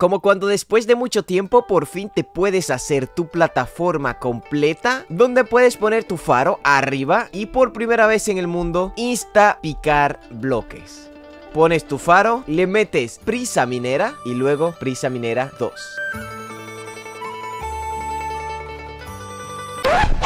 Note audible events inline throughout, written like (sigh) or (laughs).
Como cuando después de mucho tiempo por fin te puedes hacer tu plataforma completa donde puedes poner tu faro arriba y por primera vez en el mundo insta picar bloques. Pones tu faro, le metes prisa minera y luego prisa minera 2.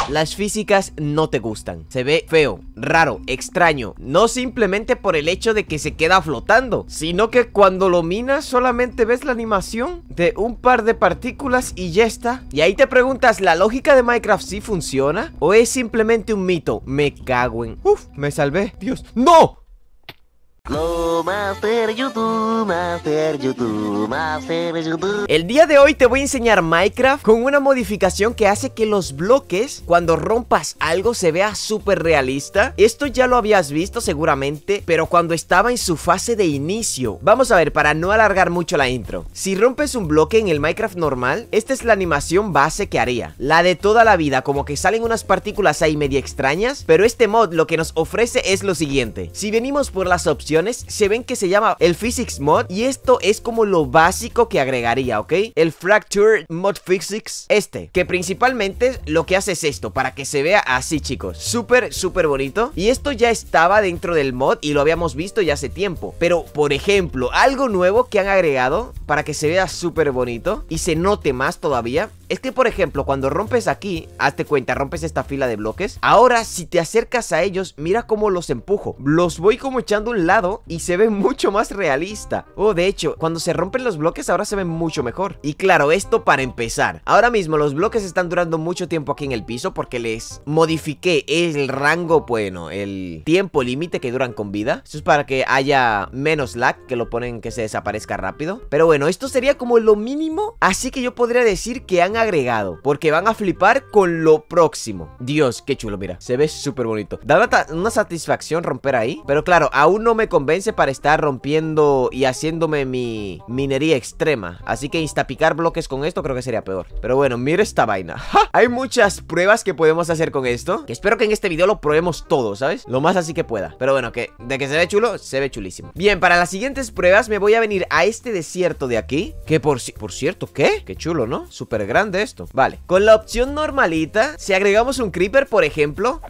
Las físicas no te gustan. Se ve feo, raro, extraño. No simplemente por el hecho de que se queda flotando, sino que cuando lo minas solamente ves la animación de un par de partículas y ya está. Y ahí te preguntas, ¿la lógica de Minecraft sí funciona? ¿O es simplemente un mito? Me cago en... Uf, me salvé. Dios. ¡No! Master YouTube, Master YouTube, Master YouTube. El día de hoy te voy a enseñar Minecraft con una modificación que hace que los bloques, cuando rompas algo, se vea súper realista. Esto ya lo habías visto seguramente, pero cuando estaba en su fase de inicio. Vamos a ver, para no alargar mucho la intro. Si rompes un bloque en el Minecraft normal, esta es la animación base que haría. La de toda la vida, como que salen unas partículas ahí media extrañas, pero este mod lo que nos ofrece es lo siguiente. Si venimos por las opciones, se ven que se llama el Physics Mod y esto es como lo básico que agregaría, ¿ok? El Fracture Mod Physics, este, que principalmente lo que hace es esto, para que se vea así, chicos, súper, súper bonito. Y esto ya estaba dentro del mod y lo habíamos visto ya hace tiempo, pero por ejemplo, algo nuevo que han agregado para que se vea súper bonito y se note más todavía es que, por ejemplo, cuando rompes aquí, hazte cuenta, rompes esta fila de bloques. Ahora, si te acercas a ellos, mira cómo los empujo. Los voy como echando un lado y se ve mucho más realista. Oh, de hecho, cuando se rompen los bloques, ahora se ven mucho mejor. Y claro, esto para empezar. Ahora mismo los bloques están durando mucho tiempo aquí en el piso porque les modifiqué el rango, bueno, el tiempo límite que duran con vida. Eso es para que haya menos lag, que lo ponen que se desaparezca rápido. Pero bueno, esto sería como lo mínimo. Así que yo podría decir que han agregado Porque van a flipar con lo próximo Dios, qué chulo, mira, se ve súper bonito Da una, satisfacción romper ahí Pero claro, aún no me convence para estar rompiendo y haciéndome mi minería extrema Así que instapicar bloques con esto creo que sería peor Pero bueno, mira esta vaina (laughs) Hay muchas pruebas que podemos hacer con esto Que espero que en este video lo probemos todo, ¿sabes? Lo más así que pueda Pero bueno, que de que se ve chulo, se ve chulísimo Bien, para las siguientes pruebas me voy a venir a este desierto de aquí Que por, por cierto, ¿qué? Qué chulo, ¿no? Súper grande de esto Vale, con la opción normalita Si agregamos un creeper, por ejemplo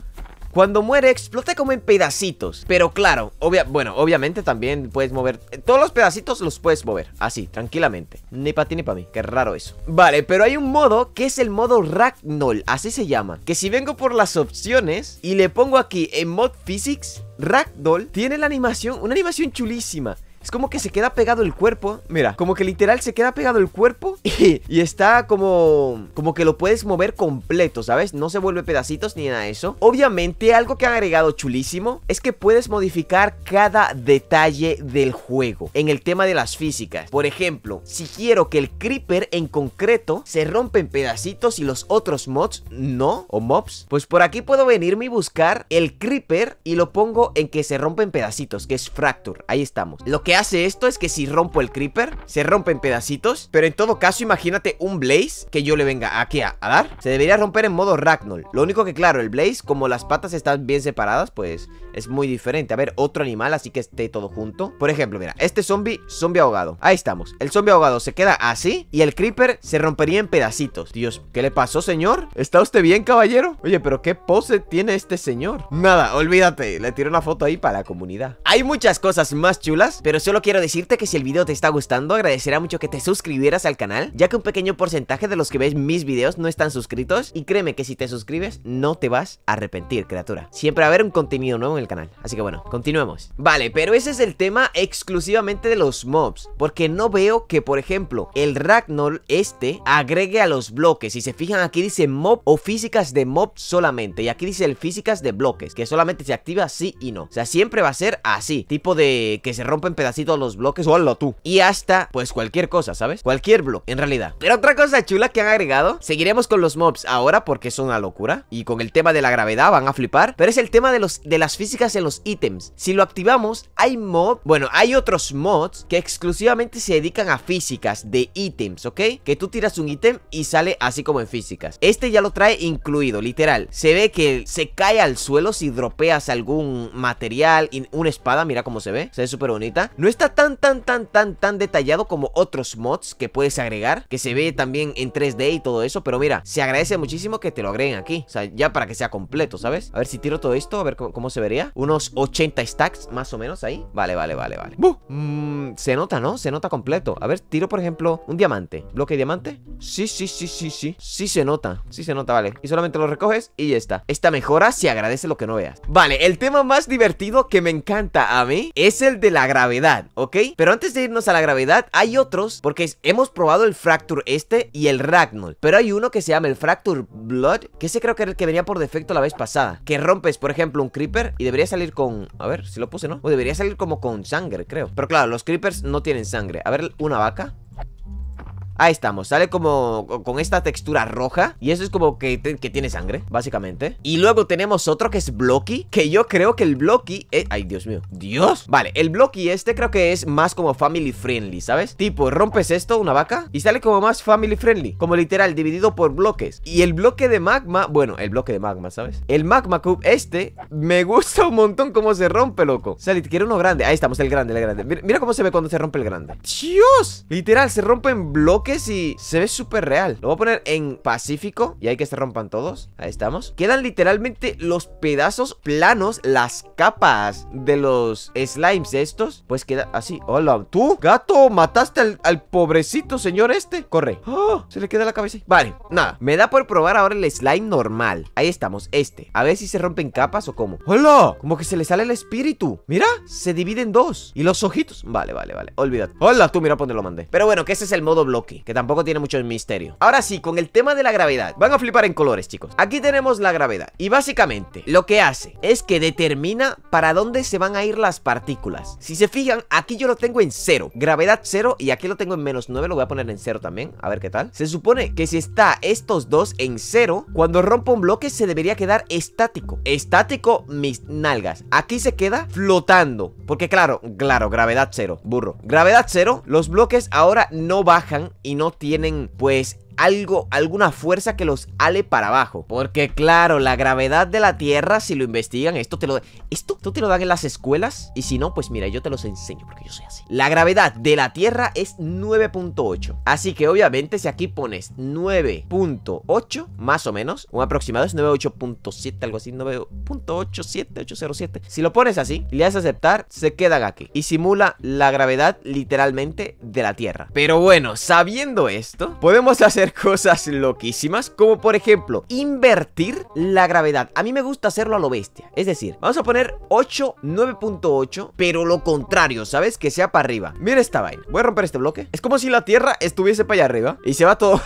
cuando muere explota como en pedacitos Pero claro, obvia bueno, obviamente también puedes mover eh, Todos los pedacitos los puedes mover Así, tranquilamente Ni para ti ni para mí, qué raro eso Vale, pero hay un modo que es el modo Ragnol Así se llama Que si vengo por las opciones Y le pongo aquí en Mod Physics Ragdoll tiene la animación, una animación chulísima es como que se queda pegado el cuerpo. Mira, como que literal se queda pegado el cuerpo (laughs) y, está como, como que lo puedes mover completo, ¿sabes? No se vuelve pedacitos ni nada de eso. Obviamente, algo que han agregado chulísimo es que puedes modificar cada detalle del juego en el tema de las físicas. Por ejemplo, si quiero que el creeper en concreto se rompe en pedacitos y los otros mods no, o mobs, pues por aquí puedo venirme y buscar el creeper y lo pongo en que se rompe en pedacitos, que es fracture. Ahí estamos. Lo que hace esto es que si rompo el creeper, se rompe en pedacitos. Pero en todo caso, imagínate un blaze que yo le venga aquí a, dar. Se debería romper en modo Ragnol. Lo único que, claro, el blaze, como las patas están bien separadas, pues es muy diferente. A ver, otro animal, así que esté todo junto. Por ejemplo, mira, este zombie, zombie ahogado. Ahí estamos. El zombie ahogado se queda así y el creeper se rompería en pedacitos. Dios, ¿qué le pasó, señor? ¿Está usted bien, caballero? Oye, pero ¿qué pose tiene este señor? Nada, olvídate. Le tiré una foto ahí para la comunidad. Hay muchas cosas más chulas, pero solo quiero decirte que si el video te está gustando, agradecerá mucho que te suscribieras al canal, ya que un pequeño porcentaje de los que ves mis videos no están suscritos, y créeme que si te suscribes, no te vas a arrepentir, criatura. Siempre va a haber un contenido nuevo en el canal, así que bueno, continuemos. Vale, pero ese es el tema exclusivamente de los mobs, porque no veo que, por ejemplo, el Ragnol este agregue a los bloques. Si se fijan, aquí dice mob o físicas de mob solamente, y aquí dice el físicas de bloques, que solamente se activa sí y no. O sea, siempre va a ser así, tipo de que se rompen pedazos y todos los bloques, o algo tú Y hasta, pues cualquier cosa, ¿sabes? Cualquier bloque, en realidad Pero otra cosa chula que han agregado Seguiremos con los mobs ahora porque es una locura Y con el tema de la gravedad van a flipar Pero es el tema de, los, de las físicas en los ítems Si lo activamos, hay mob Bueno, hay otros mods que exclusivamente se dedican a físicas de ítems, ¿ok? Que tú tiras un ítem y sale así como en físicas Este ya lo trae incluido, literal Se ve que se cae al suelo si dropeas algún material, una espada, mira cómo se ve Se ve súper bonita no está tan, tan, tan, tan, tan detallado como otros mods que puedes agregar, que se ve también en 3D y todo eso, pero mira, se agradece muchísimo que te lo agreguen aquí, o sea, ya para que sea completo, ¿sabes? A ver si tiro todo esto, a ver cómo, se vería. Unos 80 stacks más o menos ahí. Vale, vale, vale, vale. Mm, se nota, ¿no? Se nota completo. A ver, tiro por ejemplo un diamante. ¿Bloque de diamante? Sí, sí, sí, sí, sí. Sí se nota, sí se nota, vale. Y solamente lo recoges y ya está. Esta mejora se agradece lo que no veas. Vale, el tema más divertido que me encanta a mí es el de la gravedad ¿ok? Pero antes de irnos a la gravedad, hay otros, porque hemos probado el Fracture este y el Ragnol, pero hay uno que se llama el Fracture Blood, que ese creo que era el que venía por defecto la vez pasada, que rompes, por ejemplo, un Creeper y debería salir con... A ver, si lo puse, ¿no? O debería salir como con sangre, creo. Pero claro, los Creepers no tienen sangre. A ver, una vaca. Ahí estamos, sale como con esta textura roja Y eso es como que, tiene sangre, básicamente Y luego tenemos otro que es Blocky Que yo creo que el Blocky e, Ay, Dios mío, Dios Vale, el Blocky este creo que es más como family friendly, ¿sabes? Tipo, rompes esto, una vaca Y sale como más family friendly Como literal, dividido por bloques Y el bloque de magma, bueno, el bloque de magma, ¿sabes? El magma cube este Me gusta un montón cómo se rompe, loco sale, quiero uno grande, ahí estamos, el grande, el grande Mira, cómo se ve cuando se rompe el grande Dios, literal, se rompen bloques que si se ve súper real Lo voy a poner en pacífico Y hay que se rompan todos, ahí estamos Quedan literalmente los pedazos planos Las capas de los slimes estos Pues queda así, hola, tú, gato, mataste al, pobrecito señor este Corre, ¡Ah! se le queda la cabeza Vale, nada, me da por probar ahora el slime normal Ahí estamos, este, a ver si se rompen capas o cómo ¡Hola! Como que se le sale el espíritu Mira, se divide en dos Y los ojitos, vale, vale, vale, olvídate ¡Hola! Tú mira por dónde lo mandé Pero bueno, que ese es el modo bloque que tampoco tiene mucho misterio Ahora sí, con el tema de la gravedad Van a flipar en colores, chicos Aquí tenemos la gravedad Y básicamente, lo que hace Es que determina para dónde se van a ir las partículas Si se fijan, aquí yo lo tengo en cero Gravedad cero Y aquí lo tengo en menos 9 Lo voy a poner en cero también A ver qué tal Se supone que si está estos dos en cero Cuando rompo un bloque se debería quedar estático Estático mis nalgas Aquí se queda flotando Porque claro, claro, gravedad cero Burro Gravedad cero, los bloques ahora no bajan y no tienen pues algo, alguna fuerza que los ale para abajo. Porque claro, la gravedad de la Tierra, si lo investigan, esto te lo... Esto, tú te lo dan en las escuelas y si no, pues mira, yo te los enseño porque yo soy así. La gravedad de la Tierra es 9.8. Así que obviamente si aquí pones 9.8, más o menos, un aproximado es 9.8.7, algo así, 9.87807. Si lo pones así le das a aceptar, se queda aquí y simula la gravedad literalmente de la Tierra. Pero bueno, sabiendo esto, podemos hacer cosas loquísimas, como por ejemplo, invertir la gravedad. A mí me gusta hacerlo a lo bestia, es decir, vamos a poner 8, 9.8, pero lo contrario, ¿sabes? Que sea para arriba. Mira esta vaina, voy a romper este bloque. Es como si la Tierra estuviese para allá arriba y se va todo,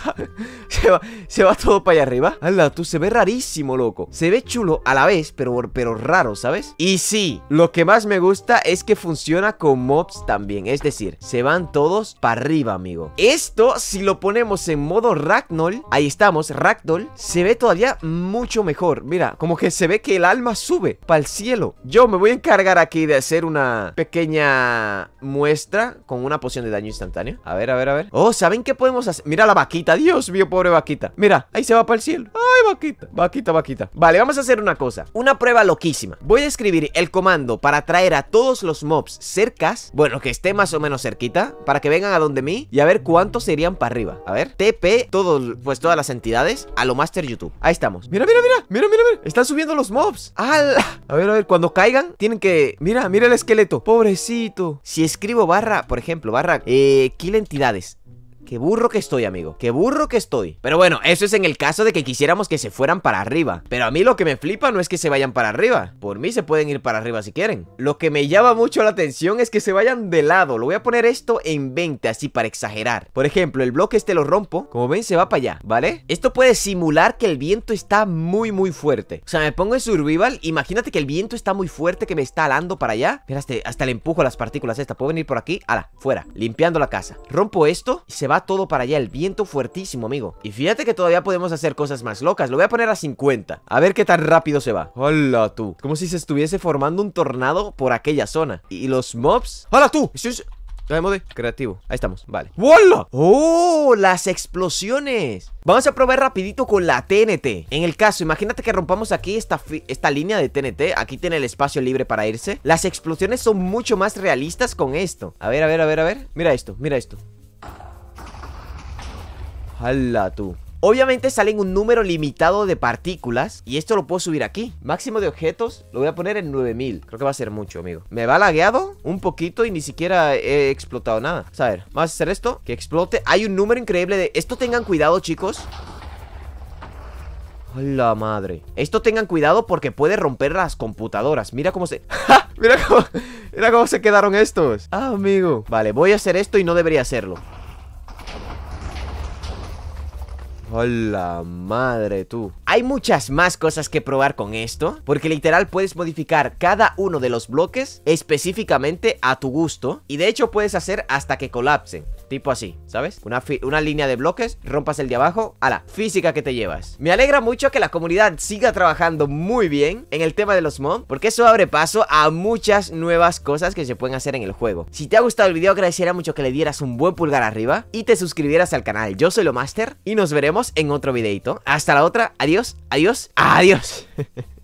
(laughs) se, va, todo para allá arriba. Hala, tú, se ve rarísimo, loco. Se ve chulo a la vez, pero, pero raro, ¿sabes? Y sí, lo que más me gusta es que funciona con mobs también, es decir, se van todos para arriba, amigo. Esto, si lo ponemos en modo Ragnol, ahí estamos, Ragdoll, se ve todavía mucho mejor. Mira, como que se ve que el alma sube para el cielo. Yo me voy a encargar aquí de hacer una pequeña muestra con una poción de daño instantáneo. A ver, a ver, a ver. Oh, ¿saben qué podemos hacer? Mira la vaquita, Dios mío, pobre vaquita. Mira, ahí se va para el cielo. Ay, vaquita, vaquita, vaquita. Vale, vamos a hacer una cosa. Una prueba loquísima. Voy a escribir el comando para traer a todos los mobs cercas. Bueno, que esté más o menos cerquita. Para que vengan a donde mí. Y a ver cuántos serían para arriba. A ver. TP eh, todos, pues todas las entidades a lo Master YouTube. Ahí estamos. Mira, mira, mira, mira, mira, Están subiendo los mobs. A ver, a ver, cuando caigan, tienen que. Mira, mira el esqueleto. Pobrecito. Si escribo barra, por ejemplo, barra eh, kill entidades Qué burro que estoy, amigo. Qué burro que estoy. Pero bueno, eso es en el caso de que quisiéramos que se fueran para arriba. Pero a mí lo que me flipa no es que se vayan para arriba. Por mí se pueden ir para arriba si quieren. Lo que me llama mucho la atención es que se vayan de lado. Lo voy a poner esto en 20 así para exagerar. Por ejemplo, el bloque este lo rompo. Como ven, se va para allá, ¿vale? Esto puede simular que el viento está muy, muy fuerte. O sea, me pongo en survival. Imagínate que el viento está muy fuerte, que me está alando para allá. Mira, hasta, le empujo las partículas esta. Puedo venir por aquí. Ala, fuera. Limpiando la casa. Rompo esto y se va todo para allá, el viento fuertísimo, amigo Y fíjate que todavía podemos hacer cosas más locas Lo voy a poner a 50, a ver qué tan rápido se va Hola tú, como si se estuviese formando un tornado por aquella zona Y los mobs, hola tú, Eso es... De creativo. Ahí estamos, vale ¡Hola! ¡Oh! ¡Las explosiones! Vamos a probar rapidito con la TNT En el caso, imagínate que rompamos aquí esta, esta línea de TNT Aquí tiene el espacio libre para irse Las explosiones son mucho más realistas con esto A ver, a ver, a ver, a ver Mira esto, mira esto ¡Hala tú. Obviamente salen un número limitado de partículas Y esto lo puedo subir aquí Máximo de objetos, lo voy a poner en 9000 Creo que va a ser mucho, amigo ¿Me va lagueado? Un poquito y ni siquiera he explotado nada A ver, vamos a hacer esto Que explote Hay un número increíble de... Esto tengan cuidado, chicos Hola madre! Esto tengan cuidado porque puede romper las computadoras Mira cómo se... (laughs) ¡Ja! Mira cómo... Mira cómo se quedaron estos Ah, amigo Vale, voy a hacer esto y no debería hacerlo ¡Hola madre tú! Hay muchas más cosas que probar con esto, porque literal puedes modificar cada uno de los bloques específicamente a tu gusto, y de hecho puedes hacer hasta que colapsen tipo así, ¿sabes? Una, línea de bloques, rompas el de abajo, a la física que te llevas. Me alegra mucho que la comunidad siga trabajando muy bien en el tema de los mods, porque eso abre paso a muchas nuevas cosas que se pueden hacer en el juego. Si te ha gustado el video, agradecería mucho que le dieras un buen pulgar arriba y te suscribieras al canal. Yo soy Lo Master y nos veremos en otro videito. Hasta la otra, adiós, adiós, adiós. (laughs)